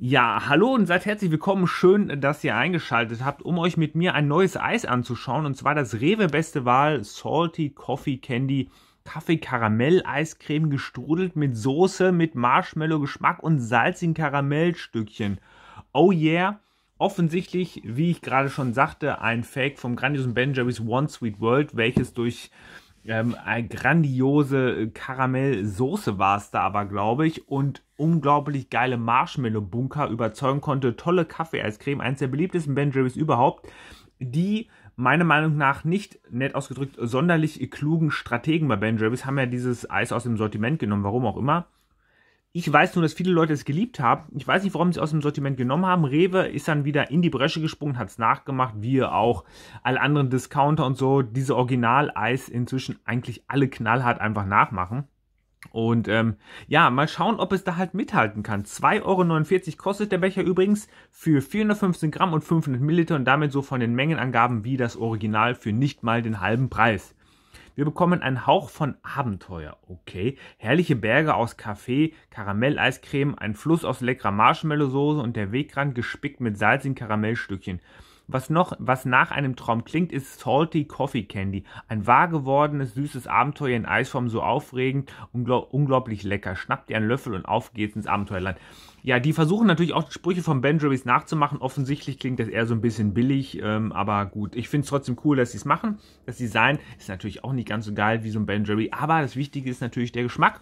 Ja, hallo und seid herzlich willkommen. Schön, dass ihr eingeschaltet habt, um euch mit mir ein neues Eis anzuschauen. Und zwar das Rewe Beste Wahl Salty Coffee Candy Kaffee Karamell Eiscreme gestrudelt mit Soße, mit Marshmallow Geschmack und salzigen Karamellstückchen. Oh yeah! Offensichtlich, wie ich gerade schon sagte, ein Fake vom grandiosen Benjamin's One Sweet World, welches durch ähm, eine grandiose äh, Karamellsoße war es da aber, glaube ich. Und unglaublich geile Marshmallow-Bunker überzeugen konnte. Tolle Kaffee-Eiscreme, eins der beliebtesten Ben Jerry's überhaupt. Die meiner Meinung nach nicht, nett ausgedrückt, sonderlich klugen Strategen bei Ben Jervis haben ja dieses Eis aus dem Sortiment genommen, warum auch immer. Ich weiß nur, dass viele Leute es geliebt haben. Ich weiß nicht, warum sie es aus dem Sortiment genommen haben. Rewe ist dann wieder in die Bresche gesprungen, hat es nachgemacht, wie auch. Alle anderen Discounter und so, diese Original-Eis inzwischen eigentlich alle knallhart einfach nachmachen. Und ähm, ja, mal schauen, ob es da halt mithalten kann. 2,49 Euro kostet der Becher übrigens für 415 Gramm und 500 Milliliter und damit so von den Mengenangaben wie das Original für nicht mal den halben Preis. Wir bekommen einen Hauch von Abenteuer, okay. Herrliche Berge aus Kaffee, Karamelleiscreme, ein Fluss aus leckerer Marshmallowsoße und der Wegrand gespickt mit salzigen Karamellstückchen. Was noch, was nach einem Traum klingt, ist Salty Coffee Candy. Ein wahr gewordenes, süßes Abenteuer in Eisform, so aufregend, ungl unglaublich lecker. Schnappt ihr einen Löffel und auf geht's ins Abenteuerland. Ja, die versuchen natürlich auch Sprüche von Ben Jovis nachzumachen. Offensichtlich klingt das eher so ein bisschen billig, ähm, aber gut. Ich finde es trotzdem cool, dass sie es machen. Das Design ist natürlich auch nicht ganz so geil wie so ein Ben Jerry, aber das Wichtige ist natürlich der Geschmack.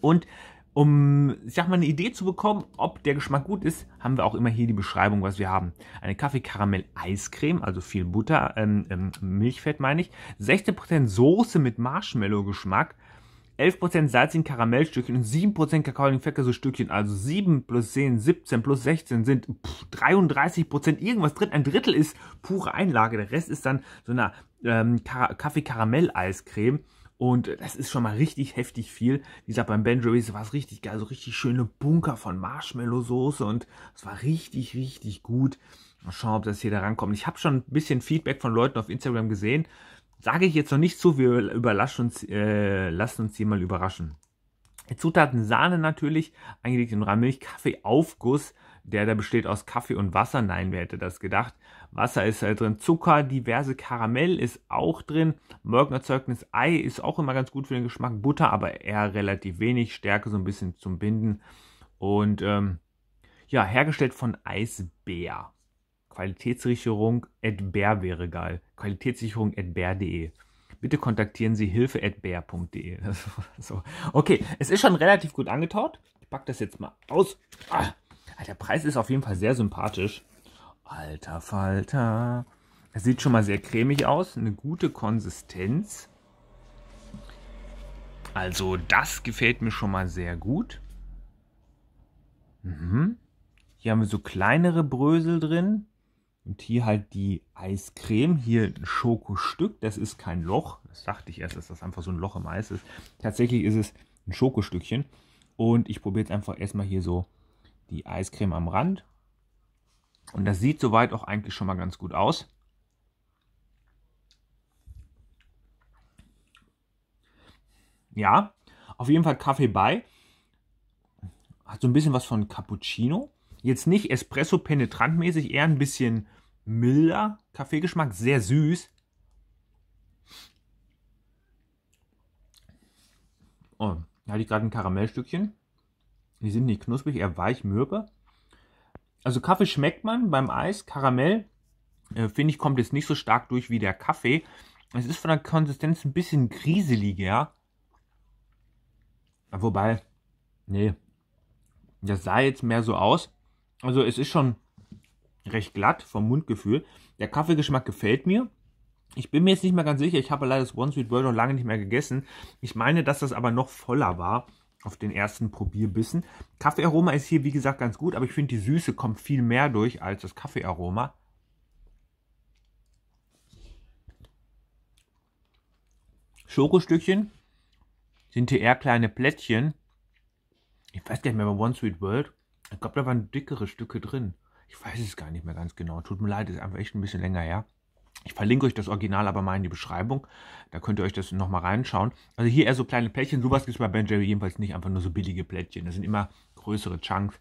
Und um, ich sag mal, eine Idee zu bekommen, ob der Geschmack gut ist, haben wir auch immer hier die Beschreibung, was wir haben. Eine Kaffee-Karamell-Eiscreme, also viel Butter, ähm, ähm, Milchfett meine ich, 16% Soße mit Marshmallow-Geschmack, 11% salzigen Karamellstückchen und 7% Kakao in Fäcker, so Stückchen. Also 7 plus 10, 17 plus 16 sind pff, 33% irgendwas drin. Ein Drittel ist pure Einlage, der Rest ist dann so eine ähm, Kaffee-Karamell-Eiscreme. Und äh, das ist schon mal richtig heftig viel. Wie gesagt, beim Ben Jerry's war es richtig geil. So richtig schöne Bunker von Marshmallow-Soße und es war richtig, richtig gut. Mal schauen, ob das hier da rankommt. Ich habe schon ein bisschen Feedback von Leuten auf Instagram gesehen. Sage ich jetzt noch nicht zu, wir überlassen uns, äh, lassen uns hier mal überraschen. Zutaten Sahne natürlich, eingelegten Rahmmilch, Kaffee, Aufguss, der da besteht aus Kaffee und Wasser. Nein, wer hätte das gedacht? Wasser ist äh, drin, Zucker, diverse Karamell ist auch drin, Morgenerzeugnis Ei ist auch immer ganz gut für den Geschmack, Butter aber eher relativ wenig, Stärke so ein bisschen zum Binden und ähm, ja, hergestellt von Eisbär. Qualitätssicherung at bär wäre geil. Qualitätssicherung at bär.de. Bitte kontaktieren Sie hilfe at bär.de. so. Okay, es ist schon relativ gut angetaut. Ich packe das jetzt mal aus. Ah. Der Preis ist auf jeden Fall sehr sympathisch. Alter Falter. Es sieht schon mal sehr cremig aus. Eine gute Konsistenz. Also das gefällt mir schon mal sehr gut. Mhm. Hier haben wir so kleinere Brösel drin. Und hier halt die Eiscreme. Hier ein Schokostück. Das ist kein Loch. Das dachte ich erst, dass das einfach so ein Loch im Eis ist. Tatsächlich ist es ein Schokostückchen. Und ich probiere jetzt einfach erstmal hier so die Eiscreme am Rand. Und das sieht soweit auch eigentlich schon mal ganz gut aus. Ja, auf jeden Fall Kaffee bei. Hat so ein bisschen was von Cappuccino. Jetzt nicht Espresso penetrant mäßig, eher ein bisschen milder Kaffeegeschmack, sehr süß. Oh, da hatte ich gerade ein Karamellstückchen. Die sind nicht knusprig, eher weich, mürbe. Also Kaffee schmeckt man beim Eis, Karamell, äh, finde ich, kommt jetzt nicht so stark durch wie der Kaffee. Es ist von der Konsistenz ein bisschen griseliger. Wobei, nee, das sah jetzt mehr so aus. Also es ist schon recht glatt vom Mundgefühl. Der Kaffeegeschmack gefällt mir. Ich bin mir jetzt nicht mehr ganz sicher. Ich habe leider das One Sweet World noch lange nicht mehr gegessen. Ich meine, dass das aber noch voller war auf den ersten Probierbissen. Kaffeearoma ist hier, wie gesagt, ganz gut, aber ich finde, die Süße kommt viel mehr durch als das Kaffeearoma. Schokostückchen sind hier eher kleine Plättchen. Ich weiß gar nicht mehr bei One Sweet World. Ich glaube, da waren dickere Stücke drin. Ich weiß es gar nicht mehr ganz genau. Tut mir leid, ist einfach echt ein bisschen länger her. Ich verlinke euch das Original aber mal in die Beschreibung. Da könnt ihr euch das nochmal reinschauen. Also hier eher so kleine Plättchen. Sowas gibt es bei Ben Jerry jedenfalls nicht. Einfach nur so billige Plättchen. Das sind immer größere Chunks.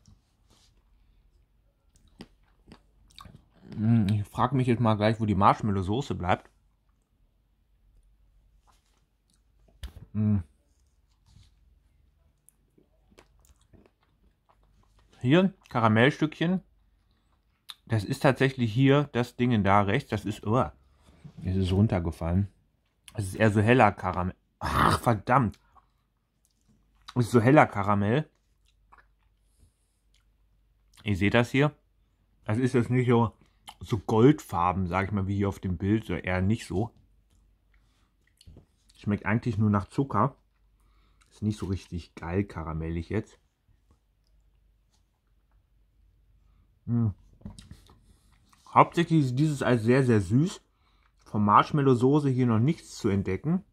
Hm, ich frage mich jetzt mal gleich, wo die Marshmallow-Soße bleibt. Hm. Hier Karamellstückchen das ist tatsächlich hier das Ding da rechts. Das ist, oh, es ist runtergefallen. Es ist eher so heller Karamell. Ach, verdammt. Es ist so heller Karamell. Ihr seht das hier. Das ist jetzt nicht so, so goldfarben, sage ich mal, wie hier auf dem Bild. So eher nicht so. Schmeckt eigentlich nur nach Zucker. Ist nicht so richtig geil karamellig jetzt. Mmh. Hauptsächlich ist dieses Eis sehr, sehr süß. Von Marshmallow-Soße hier noch nichts zu entdecken.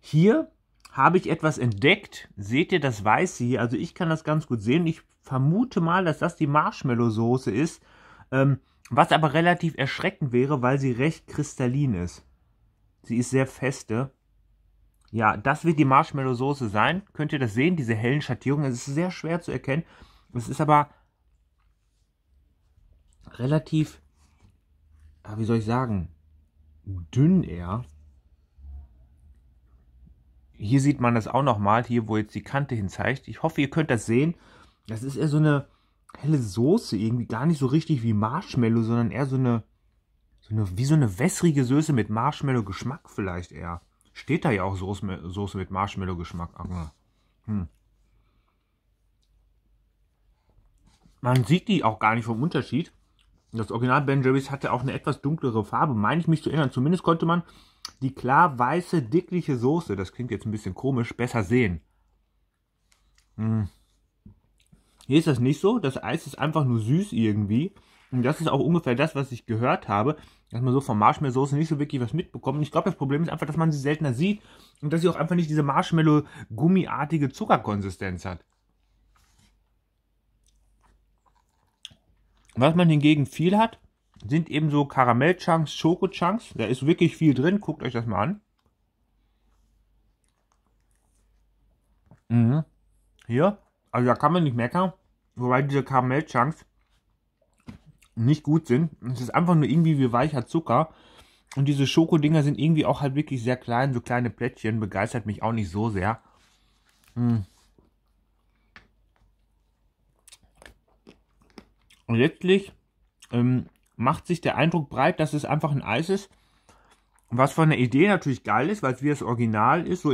Hier habe ich etwas entdeckt. Seht ihr das Weiße hier? Also ich kann das ganz gut sehen. Ich vermute mal, dass das die Marshmallow-Soße ist. Ähm, was aber relativ erschreckend wäre, weil sie recht kristallin ist. Sie ist sehr feste. Ja, das wird die Marshmallow-Soße sein. Könnt ihr das sehen? Diese hellen Schattierungen. Es ist sehr schwer zu erkennen. Es ist aber relativ, ah, wie soll ich sagen, dünn eher. Hier sieht man das auch nochmal, hier wo jetzt die Kante hin zeigt. Ich hoffe, ihr könnt das sehen. Das ist eher so eine helle Soße, irgendwie gar nicht so richtig wie Marshmallow, sondern eher so eine, so eine wie so eine wässrige Soße mit Marshmallow-Geschmack vielleicht eher. Steht da ja auch Soße, Soße mit Marshmallow-Geschmack. Hm. Man sieht die auch gar nicht vom Unterschied. Das Original Ben Jerry's hatte auch eine etwas dunklere Farbe, meine ich mich zu erinnern. Zumindest konnte man die klar weiße, dickliche Soße, das klingt jetzt ein bisschen komisch, besser sehen. Hm. Hier ist das nicht so. Das Eis ist einfach nur süß irgendwie. Und das ist auch ungefähr das, was ich gehört habe, dass man so von Marshmallow-Soße nicht so wirklich was mitbekommt. ich glaube, das Problem ist einfach, dass man sie seltener sieht und dass sie auch einfach nicht diese Marshmallow-gummiartige Zuckerkonsistenz hat. Was man hingegen viel hat, sind eben so Karamellchunks, Schokochunks. Da ist wirklich viel drin. Guckt euch das mal an. Mhm. Hier, also da kann man nicht meckern. Wobei diese Karamellchunks nicht gut sind. Es ist einfach nur irgendwie wie weicher Zucker. Und diese Schokodinger sind irgendwie auch halt wirklich sehr klein. So kleine Plättchen begeistert mich auch nicht so sehr. Mhm. Und letztlich ähm, macht sich der Eindruck breit, dass es einfach ein Eis ist, was von der Idee natürlich geil ist, weil es wie das Original ist, so